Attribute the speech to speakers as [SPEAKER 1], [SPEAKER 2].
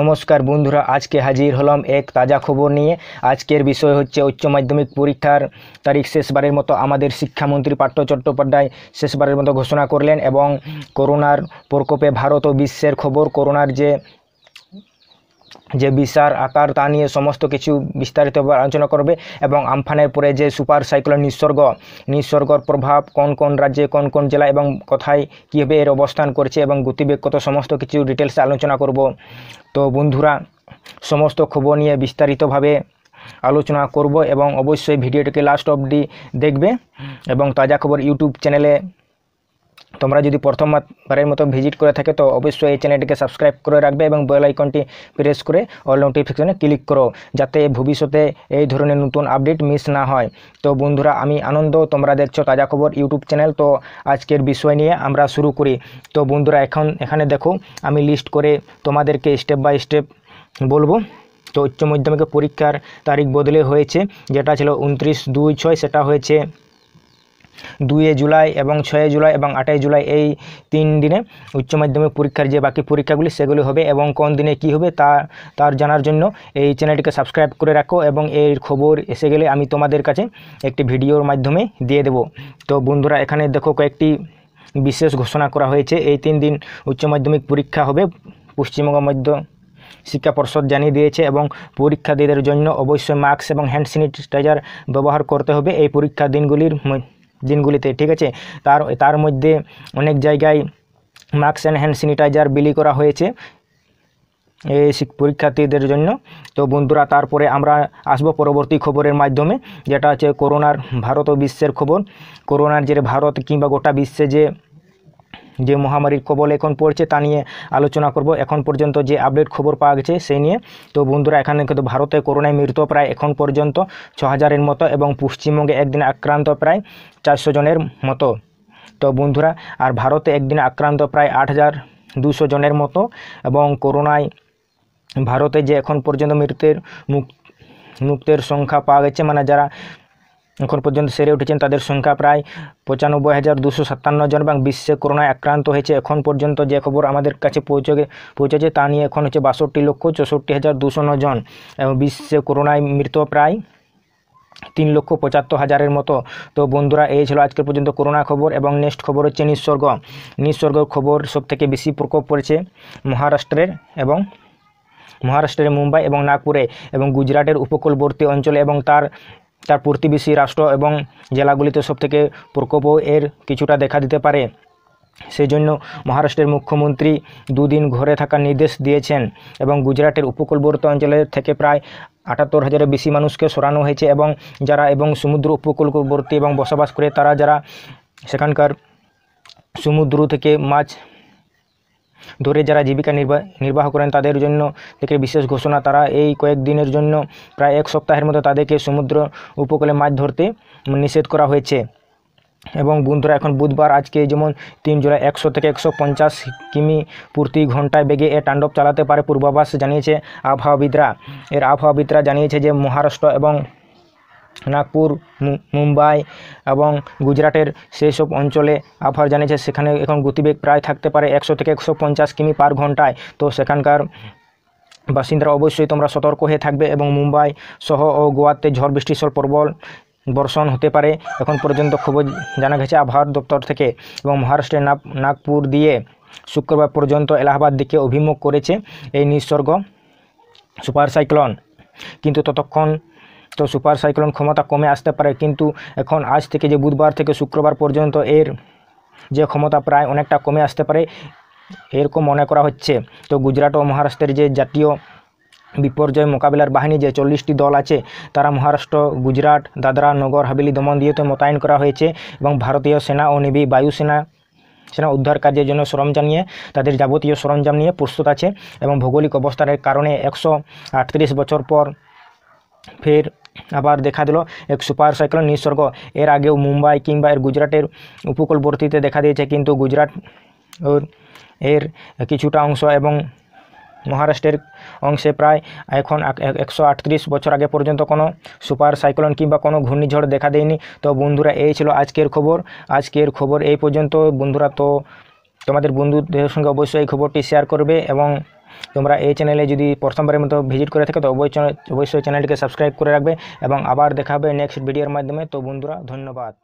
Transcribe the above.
[SPEAKER 1] নমস্কার বন্ধুরা আজকে হাজির হলাম এক তাজা খবর নিয়ে আজকের বিষয় হচ্ছে উচ্চ মাধ্যমিক পরীক্ষার তারিখ শেষবারের মতো আমাদের শিক্ষামন্ত্রী পার্থ চট্টোপাধ্যায় শেষবারের মতো ঘোষণা করলেন এবং করোনার প্রকোপে ভারত ও বিশ্বের খবর করোনার যে যে বিশার আকার তা নিয়ে সমস্ত কিছু বিস্তারিত আলোচনা করবে এবং আমফানের পরে যে সুপার সাইক্লোন নিঃসর্গ নিঃসর্গর প্রভাব কোন কোন রাজ্যে কোন কোন জেলা এবং কোথায় কীভাবে এর অবস্থান করছে এবং গতিবেগগত সমস্ত কিছু ডিটেলসে আলোচনা করব তো বন্ধুরা সমস্ত খবর নিয়ে বিস্তারিতভাবে আলোচনা করব এবং অবশ্যই ভিডিওটিকে লাস্ট অবধি দেখবে এবং তাজা খবর ইউটিউব চ্যানেলে তোমরা যদি প্রথমবারের মতো ভিজিট করে থাকে তো অবশ্যই এই চ্যানেলটিকে সাবস্ক্রাইব করে রাখবে এবং বেল আইকনটি প্রেস করে অল নোটিফিকেশনে ক্লিক করো যাতে ভবিষ্যতে এই ধরনের নতুন আপডেট মিস না হয় তো বন্ধুরা আমি আনন্দ তোমরা দেখছো তাজা খবর ইউটিউব চ্যানেল তো আজকের বিষয় নিয়ে আমরা শুরু করি তো বন্ধুরা এখন এখানে দেখো আমি লিস্ট করে তোমাদেরকে স্টেপ বাই স্টেপ বলবো তো উচ্চ মাধ্যমিক পরীক্ষার তারিখ বদলে হয়েছে যেটা ছিল উনত্রিশ দুই ছয় সেটা হয়েছে দুয়ে জুলাই এবং ছয় জুলাই এবং আটই জুলাই এই তিন দিনে উচ্চ মাধ্যমিক পরীক্ষার যে বাকি পরীক্ষাগুলি সেগুলি হবে এবং কোন দিনে কি হবে তা তার জানার জন্য এই চ্যানেলটিকে সাবস্ক্রাইব করে রাখো এবং এর খবর এসে গেলে আমি তোমাদের কাছে একটি ভিডিওর মাধ্যমে দিয়ে দেব তো বন্ধুরা এখানে দেখো কয়েকটি বিশেষ ঘোষণা করা হয়েছে এই তিন দিন উচ্চ মাধ্যমিক পরীক্ষা হবে পশ্চিমবঙ্গ মধ্য শিক্ষা পর্ষদ জানিয়ে দিয়েছে এবং পরীক্ষা দিদের জন্য অবশ্যই মাস্ক এবং হ্যান্ড স্যানিটাইজার ব্যবহার করতে হবে এই পরীক্ষা দিনগুলির দিনগুলিতে ঠিক আছে তার তার মধ্যে অনেক জায়গায় মাস্ক অ্যান্ড হ্যান্ড স্যানিটাইজার বিলি করা হয়েছে এই পরীক্ষার্থীদের জন্য তো বন্ধুরা তারপরে আমরা আসব পরবর্তী খবরের মাধ্যমে যেটা হচ্ছে করোনার ভারত ও বিশ্বের খবর করোনার যে ভারত কিংবা গোটা বিশ্বে যে যে মহামারীর কবল এখন পড়ছে তা নিয়ে আলোচনা করব এখন পর্যন্ত যে আপডেট খবর পাওয়া গেছে সেই নিয়ে তো বন্ধুরা এখানে কিন্তু ভারতে করোনায় মৃত প্রায় এখন পর্যন্ত ছ হাজারের মতো এবং পশ্চিমবঙ্গে একদিন আক্রান্ত প্রায় চারশো জনের মতো তো বন্ধুরা আর ভারতে একদিন আক্রান্ত প্রায় আট হাজার দুশো জনের মতো এবং করোনায় ভারতে যে এখন পর্যন্ত মৃতের মুক্ত মুক্তের সংখ্যা পাওয়া গেছে মানে যারা এখন পর্যন্ত সেরে উঠেছেন তাদের সংখ্যা প্রায় পঁচানব্বই হাজার দুশো সাতান্ন জন এবং বিশ্বে করোনায় আক্রান্ত হয়েছে এখন পর্যন্ত যে খবর আমাদের কাছে পৌঁছে পৌঁছেছে তা নিয়ে এখন হচ্ছে বাষট্টি লক্ষ চৌষট্টি হাজার দুশো জন এবং বিশ্বে করোনায় মৃত প্রায় তিন লক্ষ পঁচাত্তর হাজারের মতো তো বন্ধুরা এই ছিল আজকের পর্যন্ত করোনা খবর এবং নেক্সট খবর হচ্ছে নিঃসর্গ নিঃস্বর্গ খবর সবথেকে বেশি প্রকোপ পড়েছে মহারাষ্ট্রের এবং মহারাষ্ট্রের মুম্বাই এবং নাগপুরে এবং গুজরাটের উপকূলবর্তী অঞ্চলে এবং তার তার প্রতিবেশী রাষ্ট্র এবং জেলাগুলিতে সবথেকে প্রকোপও এর কিছুটা দেখা দিতে পারে সেই জন্য মহারাষ্ট্রের মুখ্যমন্ত্রী দুদিন ঘরে থাকার নির্দেশ দিয়েছেন এবং গুজরাটের উপকূলবর্তী অঞ্চলের থেকে প্রায় আটাত্তর হাজারের বেশি মানুষকে সরানো হয়েছে এবং যারা এবং সমুদ্র উপকূলবর্তী এবং বসবাস করে তারা যারা সেখানকার সমুদ্র থেকে মাছ ধরে যারা জীবিকা নির্বাহ নির্বাহ করেন তাদের জন্য থেকে বিশেষ ঘোষণা তারা এই কয়েকদিনের জন্য প্রায় এক সপ্তাহের মতো তাদেরকে সমুদ্র উপকূলে মাছ ধরতে নিষেধ করা হয়েছে এবং বন্ধুরা এখন বুধবার আজকে যেমন তিন জুলাই একশো থেকে একশো পঞ্চাশ কিমি প্রতি ঘন্টায় বেগে এ তাণ্ডব চালাতে পারে পূর্বাভাস জানিয়েছে আবহাওয়াবিদরা এর আবহাওয়াবিদরা জানিয়েছে যে মহারাষ্ট্র এবং নাগপুর মুম্বাই এবং গুজরাটের সেই সব অঞ্চলে আবহাওয়া জানিয়েছে সেখানে এখন গতিবেগ প্রায় থাকতে পারে একশো থেকে একশো পঞ্চাশ কিমি পার ঘন্টায় তো সেখানকার বাসিন্দারা অবশ্যই তোমরা সতর্ক হয়ে থাকবে এবং মুম্বাই সহ ও গোয়াতে ঝড় বৃষ্টি সহ প্রবল বর্ষণ হতে পারে এখন পর্যন্ত খবর জানা গেছে আবহাওয়ার দপ্তর থেকে এবং মহারাষ্ট্রের নাগপুর দিয়ে শুক্রবার পর্যন্ত এলাহাবাদ দিকে অভিমুখ করেছে এই নিঃসর্গ সুপার সাইক্লন কিন্তু ততক্ষণ তো সুপার সাইক্লোন ক্ষমতা কমে আসতে পারে কিন্তু এখন আজ থেকে যে বুধবার থেকে শুক্রবার পর্যন্ত এর যে ক্ষমতা প্রায় অনেকটা কমে আসতে পারে এরকম মনে করা হচ্ছে তো গুজরাট ও মহারাষ্ট্রের যে জাতীয় বিপর্যয় মোকাবিলার বাহিনী যে চল্লিশটি দল আছে তারা মহারাষ্ট্র গুজরাট দাদরা নগর হাবিলি দমন তো মোতায়েন করা হয়েছে এবং ভারতীয় সেনা ও নেভি বায়ুসেনা সেনা উদ্ধার কাজের জন্য সরঞ্জাম নিয়ে তাদের যাবতীয় সরঞ্জাম নিয়ে প্রস্তুত আছে এবং ভৌগোলিক অবস্থানের কারণে একশো বছর পর ফের আবার দেখা দিল এক সুপার সাইক্লোন নিসর্গ এর আগেও মুম্বাই কিংবা এর গুজরাটের উপকূলবর্তীতে দেখা দিয়েছে কিন্তু গুজরাট এর কিছুটা অংশ এবং মহারাষ্ট্রের অংশে প্রায় এখন একশো বছর আগে পর্যন্ত কোনো সুপার সাইক্লোন কিংবা কোনো ঘূর্ণিঝড় দেখা দেয়নি তো বন্ধুরা এই ছিল আজকের খবর আজকের খবর এই পর্যন্ত বন্ধুরা তো তোমাদের বন্ধুদের সঙ্গে অবশ্যই এই খবরটি শেয়ার করবে এবং তোমরা এই চ্যানেলে যদি প্রথমবারই মতো ভিজিট করে থাকে তো অবশ্যই চ্যানেলটিকে সাবস্ক্রাইব করে রাখবে এবং আবার দেখাবে নেক্সট ভিডিওর মাধ্যমে তো বন্ধুরা ধন্যবাদ